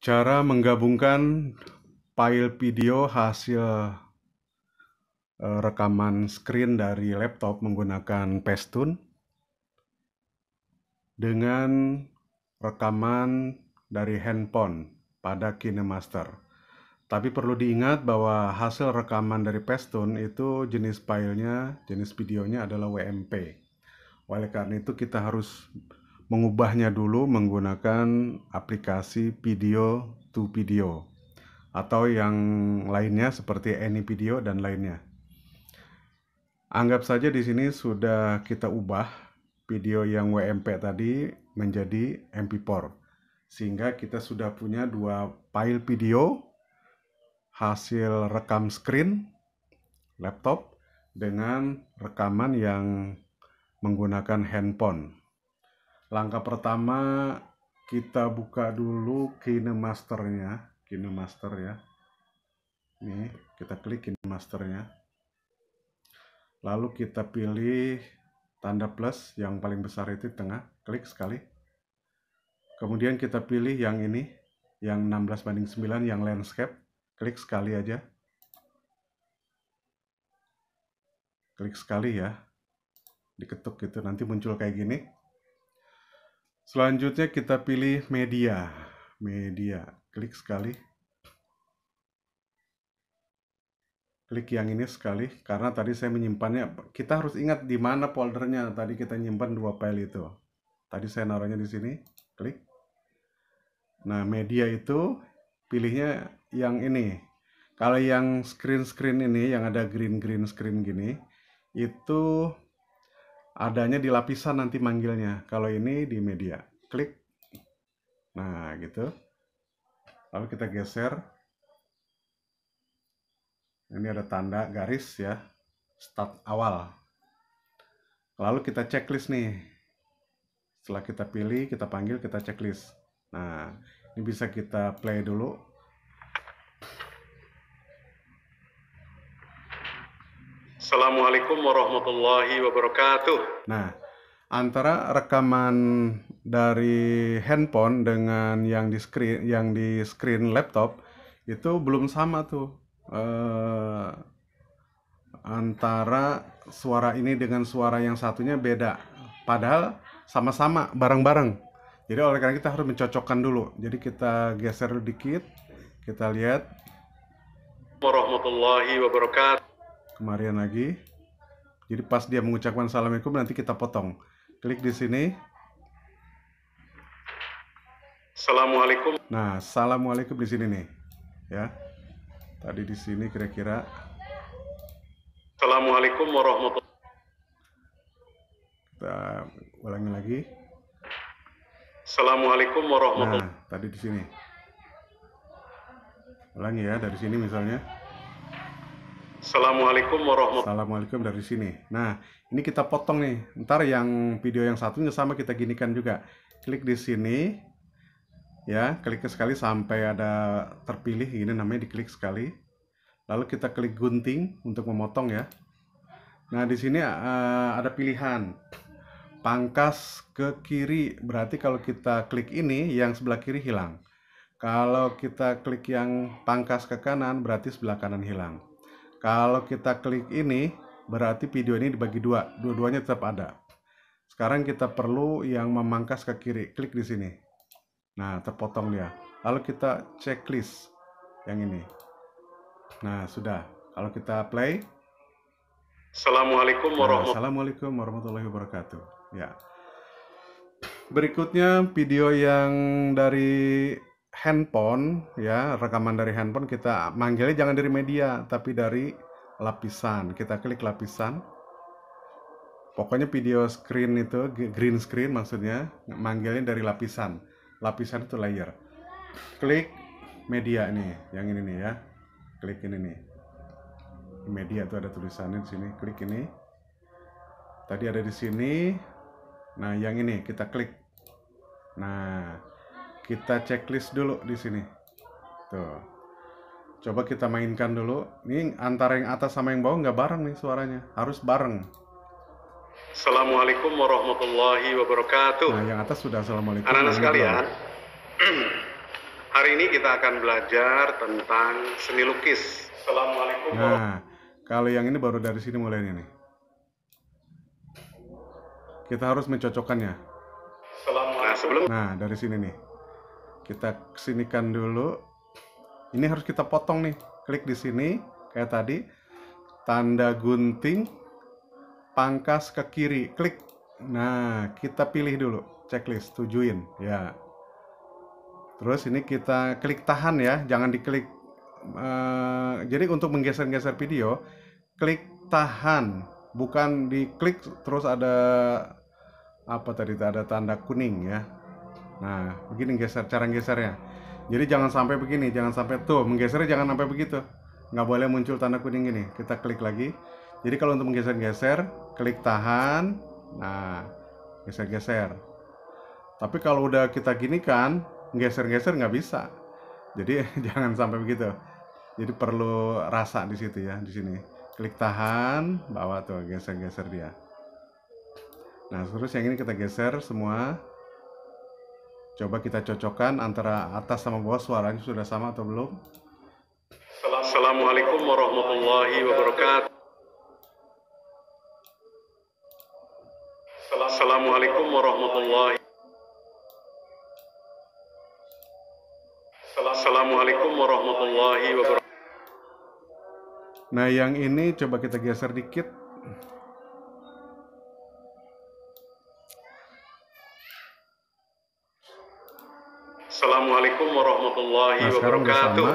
cara menggabungkan file video hasil eh, rekaman screen dari laptop menggunakan Pestun dengan rekaman dari handphone pada KineMaster. Tapi perlu diingat bahwa hasil rekaman dari Pestun itu jenis filenya, jenis videonya adalah WMP. Oleh karena itu kita harus mengubahnya dulu menggunakan aplikasi video to video atau yang lainnya seperti any video dan lainnya. Anggap saja di sini sudah kita ubah video yang WMP tadi menjadi MP4 sehingga kita sudah punya dua file video hasil rekam screen laptop dengan rekaman yang menggunakan handphone langkah pertama kita buka dulu KineMasternya KineMaster ya ini kita klik KineMasternya lalu kita pilih tanda plus yang paling besar itu tengah klik sekali kemudian kita pilih yang ini yang 16 banding 9 yang landscape klik sekali aja klik sekali ya diketuk gitu nanti muncul kayak gini Selanjutnya kita pilih media. Media. Klik sekali. Klik yang ini sekali karena tadi saya menyimpannya. Kita harus ingat di mana foldernya tadi kita nyimpan dua file itu. Tadi saya naruhnya di sini. Klik. Nah, media itu pilihnya yang ini. Kalau yang screen-screen ini yang ada green-green screen gini itu adanya di lapisan nanti manggilnya kalau ini di media klik nah gitu lalu kita geser ini ada tanda garis ya start awal lalu kita checklist nih setelah kita pilih kita panggil kita checklist nah ini bisa kita play dulu Assalamualaikum warahmatullahi wabarakatuh. Nah, antara rekaman dari handphone dengan yang di screen yang di screen laptop itu belum sama tuh eh, antara suara ini dengan suara yang satunya beda. Padahal sama-sama bareng-bareng. Jadi oleh karena kita harus mencocokkan dulu. Jadi kita geser dikit, kita lihat warahmatullahi wabarakatuh kemarin lagi jadi pas dia mengucapkan assalamualaikum nanti kita potong klik di sini assalamualaikum nah assalamualaikum di sini nih ya tadi di sini kira-kira assalamualaikum warahmatullahi kita ulangi lagi assalamualaikum warahmatullahi nah tadi di sini ulangi ya dari sini misalnya Assalamualaikum warahmatullahi Assalamualaikum dari sini. Nah, ini kita potong nih. Ntar yang video yang satunya sama kita ginikan juga. Klik di sini. Ya, klik sekali sampai ada terpilih ini namanya diklik sekali. Lalu kita klik gunting untuk memotong ya. Nah, di sini uh, ada pilihan. Pangkas ke kiri. Berarti kalau kita klik ini yang sebelah kiri hilang. Kalau kita klik yang pangkas ke kanan berarti sebelah kanan hilang. Kalau kita klik ini, berarti video ini dibagi dua. Dua-duanya tetap ada. Sekarang kita perlu yang memangkas ke kiri. Klik di sini. Nah, terpotong dia. Lalu kita checklist yang ini. Nah, sudah. Kalau kita play. Assalamualaikum nah, warahmatullahi, Assalamualaikum warahmatullahi wabarakatuh. Ya. Berikutnya video yang dari handphone ya rekaman dari handphone kita manggilnya jangan dari media tapi dari lapisan kita klik lapisan pokoknya video screen itu green screen maksudnya manggilnya dari lapisan lapisan itu layer klik media nih yang ini nih ya klik ini nih media itu ada tulisannya di sini klik ini tadi ada di sini nah yang ini kita klik nah kita checklist dulu di sini. Tuh. Coba kita mainkan dulu. Ini antara yang atas sama yang bawah nggak bareng nih suaranya. Harus bareng. Assalamualaikum warahmatullahi wabarakatuh. Nah, yang atas sudah assalamualaikum. Anak-anak sekalian, hari ini kita akan belajar tentang seni lukis. Assalamualaikum. Nah, kalau yang ini baru dari sini mulainya nih. Kita harus mencocokkannya. Nah, sebelum Nah, dari sini nih kita kesinikan dulu ini harus kita potong nih klik di sini kayak tadi tanda gunting pangkas ke kiri klik nah kita pilih dulu checklist tujuin ya terus ini kita klik tahan ya jangan diklik uh, jadi untuk menggeser-geser video klik tahan bukan diklik terus ada apa tadi ada tanda kuning ya Nah, begini geser cara gesernya. Jadi jangan sampai begini, jangan sampai tuh menggesernya jangan sampai begitu. Nggak boleh muncul tanda kuning gini. Kita klik lagi. Jadi kalau untuk menggeser-geser, klik tahan. Nah, geser-geser. Tapi kalau udah kita gini kan, geser-geser nggak bisa. Jadi jangan sampai begitu. Jadi perlu rasa di situ ya, di sini. Klik tahan, bawa tuh geser-geser dia. Nah, terus yang ini kita geser semua Coba kita cocokkan antara atas sama bawah suaranya sudah sama atau belum? Assalamualaikum warahmatullahi wabarakatuh. Assalamualaikum warahmatullahi Assalamualaikum warahmatullahi wabarakatuh. Nah, yang ini coba kita geser dikit. Assalamualaikum warahmatullahi nah, wabarakatuh.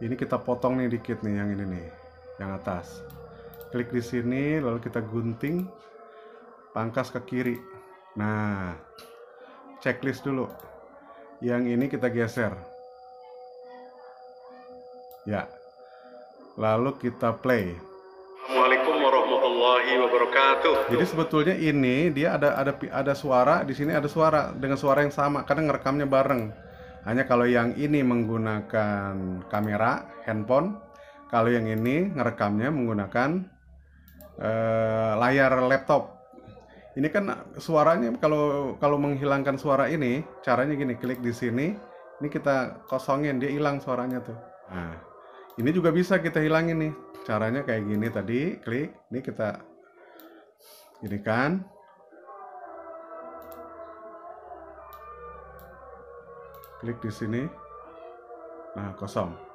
Ini kita potong nih dikit nih yang ini nih, yang atas. Klik di sini, lalu kita gunting, pangkas ke kiri. Nah, checklist dulu. Yang ini kita geser. Ya. Lalu kita play. Assalamualaikum warahmatullahi wabarakatuh. Jadi sebetulnya ini dia ada ada ada suara di sini ada suara dengan suara yang sama karena ngerekamnya bareng. Hanya kalau yang ini menggunakan kamera handphone, kalau yang ini ngerekamnya menggunakan eh, layar laptop. Ini kan suaranya kalau kalau menghilangkan suara ini caranya gini klik di sini, ini kita kosongin dia hilang suaranya tuh. Nah ini juga bisa kita hilangin nih caranya kayak gini tadi klik ini kita ini kan klik di sini nah kosong